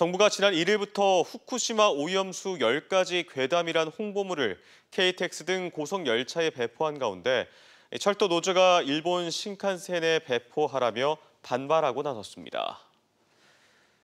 정부가 지난 1일부터 후쿠시마 오염수 10가지 괴담이란 홍보물을 KTX 등 고속 열차에 배포한 가운데 철도 노조가 일본 신칸센에 배포하라며 반발하고 나섰습니다.